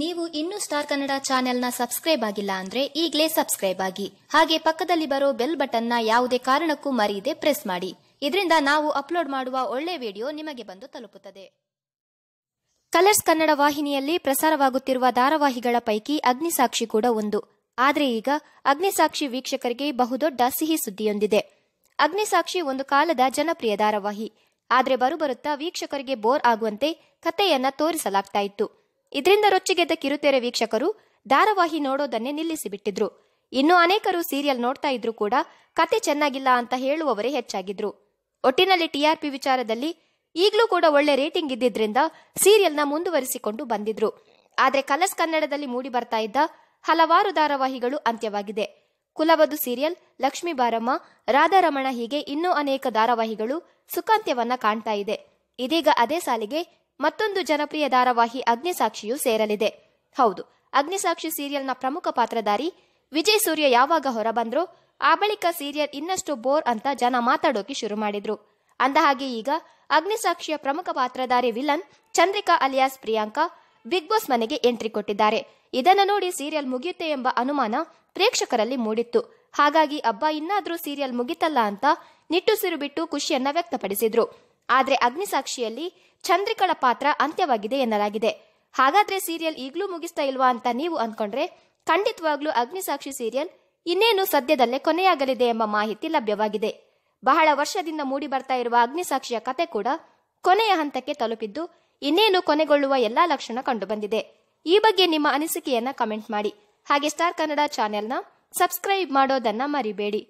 ನೀವು ಇನ್ನೂ ಸ್ಟಾರ್ ಕನ್ನಡ ಚಾನೆಲ್ನ ಸಬ್ಸ್ಕ್ರೈಬ್ ಆಗಿಲ್ಲ ಅಂದ್ರೆ ಈಗಲೇ ಸಬ್ಸ್ಕ್ರೈಬ್ ಆಗಿ ಹಾಗೆ ಪಕ್ಕದಲ್ಲಿ ಬರೋ ಬೆಲ್ ಬಟನ್ನ ಯಾವುದೇ ಕಾರಣಕ್ಕೂ ಮರೆಯದೆ ಪ್ರೆಸ್ ಮಾಡಿ ಇದರಿಂದ ನಾವು ಅಪ್ಲೋಡ್ ಮಾಡುವ ಒಳ್ಳೆ ವಿಡಿಯೋ ನಿಮಗೆ ಬಂದು ತಲುಪುತ್ತದೆ ಕಲರ್ಸ್ ಕನ್ನಡ ವಾಹಿನಿಯಲ್ಲಿ ಪ್ರಸಾರವಾಗುತ್ತಿರುವ ಧಾರಾವಾಹಿಗಳ ಪೈಕಿ ಅಗ್ನಿಸಾಕ್ಷಿ ಕೂಡ ಒಂದು ಆದರೆ ಈಗ ಅಗ್ನಿಸಾಕ್ಷಿ ವೀಕ್ಷಕರಿಗೆ ಬಹುದೊಡ್ಡ ಸಿಹಿ ಸುದ್ದಿಯೊಂದಿದೆ ಅಗ್ನಿಸಾಕ್ಷಿ ಒಂದು ಕಾಲದ ಜನಪ್ರಿಯ ಧಾರಾವಾಹಿ ಆದರೆ ಬರುಬರುತ್ತಾ ವೀಕ್ಷಕರಿಗೆ ಬೋರ್ ಆಗುವಂತೆ ಕಥೆಯನ್ನ ತೋರಿಸಲಾಗ್ತಾ ಇತ್ತು ಇದರಿಂದ ರೊಚ್ಚಿಗೆದ್ದ ಕಿರುತೆರೆ ವೀಕ್ಷಕರು ಧಾರಾವಾಹಿ ನೋಡೋದನ್ನೇ ನಿಲ್ಲಿಸಿಬಿಟ್ಟಿದ್ರು ಇನ್ನು ಅನೇಕರು ಸೀರಿಯಲ್ ನೋಡ್ತಾ ಇದ್ರು ಕೂಡ ಕತೆ ಚೆನ್ನಾಗಿಲ್ಲ ಅಂತ ಹೇಳುವವರೇ ಹೆಚ್ಚಾಗಿದ್ರು ಒಟ್ಟಿನಲ್ಲಿ ಟಿಆರ್ಪಿ ವಿಚಾರದಲ್ಲಿ ಈಗಲೂ ಕೂಡ ಒಳ್ಳೆ ರೇಟಿಂಗ್ ಇದ್ದಿದ್ರಿಂದ ಸೀರಿಯಲ್ನ ಮುಂದುವರಿಸಿಕೊಂಡು ಬಂದಿದ್ರು ಆದ್ರೆ ಕಲರ್ಸ್ ಕನ್ನಡದಲ್ಲಿ ಮೂಡಿ ಬರ್ತಾ ಇದ್ದ ಹಲವಾರು ಧಾರಾವಾಹಿಗಳು ಅಂತ್ಯವಾಗಿದೆ ಕುಲವಧು ಸೀರಿಯಲ್ ಲಕ್ಷ್ಮೀ ಬಾರಮ್ಮ ರಾಧಾರಮಣ ಹೀಗೆ ಇನ್ನೂ ಅನೇಕ ಧಾರಾವಾಹಿಗಳು ಸುಖಾಂತ್ಯವನ್ನ ಕಾಣ್ತಾ ಇದೆ ಇದೀಗ ಅದೇ ಸಾಲಿಗೆ ಮತ್ತೊಂದು ಜನಪ್ರಿಯ ಧಾರಾವಾಹಿ ಅಗ್ನಿಸಾಕ್ಷಿಯೂ ಸೇರಲಿದೆ ಹೌದು ಅಗ್ನಿಸಾಕ್ಷಿ ಸೀರಿಯಲ್ನ ಪ್ರಮುಖ ಪಾತ್ರಧಾರಿ ವಿಜಯ್ ಸೂರ್ಯ ಯಾವಾಗ ಹೊರಬಂದ್ರೋ ಆ ಬಳಿಕ ಸೀರಿಯಲ್ ಇನ್ನಷ್ಟು ಬೋರ್ ಅಂತ ಜನ ಮಾತಾಡೋಕೆ ಶುರು ಮಾಡಿದ್ರು ಅಂದಹಾಗೆ ಈಗ ಅಗ್ನಿಸಾಕ್ಷಿಯ ಪ್ರಮುಖ ಪಾತ್ರಧಾರಿ villain Chandrika alias Priyanka Big Boss ಮನೆಗೆ ಎಂಟ್ರಿ ಕೊಟ್ಟಿದ್ದಾರೆ ಇದನ್ನು ನೋಡಿ ಸೀರಿಯಲ್ ಮುಗಿಯುತ್ತೆ ಎಂಬ ಅನುಮಾನ ಪ್ರೇಕ್ಷಕರಲ್ಲಿ ಮೂಡಿತ್ತು ಹಾಗಾಗಿ ಅಬ್ಬ ಇನ್ನಾದ್ರೂ ಸೀರಿಯಲ್ ಮುಗಿತಲ್ಲ ಅಂತ ನಿಟ್ಟುಸಿರು ಬಿಟ್ಟು ಖುಷಿಯನ್ನ ವ್ಯಕ್ತಪಡಿಸಿದ್ರು ಆದರೆ ಅಗ್ನಿಸಾಕ್ಷಿಯಲ್ಲಿ ಚಂದ್ರಿಕಳ ಪಾತ್ರ ಅಂತ್ಯವಾಗಿದೆ ಎನ್ನಲಾಗಿದೆ ಹಾಗಾದ್ರೆ ಸೀರಿಯಲ್ ಈಗಲೂ ಮುಗಿಸ್ತಾ ಇಲ್ವಾ ಅಂತ ನೀವು ಅಂದ್ಕೊಂಡ್ರೆ ಖಂಡಿತವಾಗ್ಲೂ ಅಗ್ನಿಸಾಕ್ಷಿ ಸೀರಿಯಲ್ ಇನ್ನೇನು ಸದ್ಯದಲ್ಲೇ ಕೊನೆಯಾಗಲಿದೆ ಎಂಬ ಮಾಹಿತಿ ಲಭ್ಯವಾಗಿದೆ ಬಹಳ ವರ್ಷದಿಂದ ಮೂಡಿ ಬರ್ತಾ ಇರುವ ಅಗ್ನಿಸಾಕ್ಷಿಯ ಕತೆ ಕೂಡ ಕೊನೆಯ ಹಂತಕ್ಕೆ ತಲುಪಿದ್ದು ಇನ್ನೇನು ಕೊನೆಗೊಳ್ಳುವ ಎಲ್ಲಾ ಲಕ್ಷಣ ಕಂಡುಬಂದಿದೆ ಈ ಬಗ್ಗೆ ನಿಮ್ಮ ಅನಿಸಿಕೆಯನ್ನ ಕಮೆಂಟ್ ಮಾಡಿ ಹಾಗೆ ಸ್ಟಾರ್ ಕನ್ನಡ ಚಾನೆಲ್ನ ಸಬ್ಸ್ಕ್ರೈಬ್ ಮಾಡೋದನ್ನ ಮರಿಬೇಡಿ